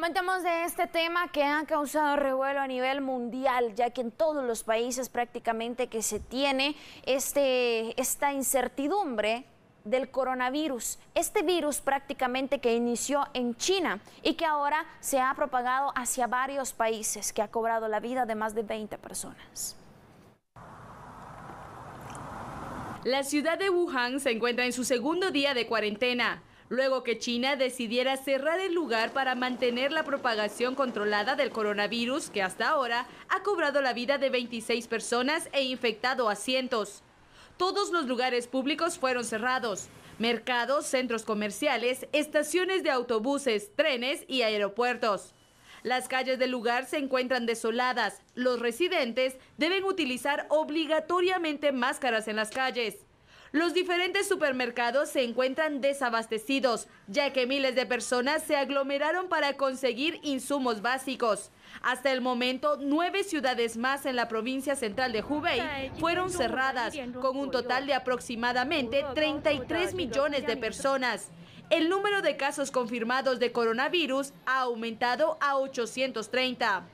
Comentemos de este tema que ha causado revuelo a nivel mundial, ya que en todos los países prácticamente que se tiene este, esta incertidumbre del coronavirus, este virus prácticamente que inició en China y que ahora se ha propagado hacia varios países, que ha cobrado la vida de más de 20 personas. La ciudad de Wuhan se encuentra en su segundo día de cuarentena luego que China decidiera cerrar el lugar para mantener la propagación controlada del coronavirus que hasta ahora ha cobrado la vida de 26 personas e infectado a cientos. Todos los lugares públicos fueron cerrados. Mercados, centros comerciales, estaciones de autobuses, trenes y aeropuertos. Las calles del lugar se encuentran desoladas. Los residentes deben utilizar obligatoriamente máscaras en las calles. Los diferentes supermercados se encuentran desabastecidos, ya que miles de personas se aglomeraron para conseguir insumos básicos. Hasta el momento, nueve ciudades más en la provincia central de Hubei fueron cerradas, con un total de aproximadamente 33 millones de personas. El número de casos confirmados de coronavirus ha aumentado a 830.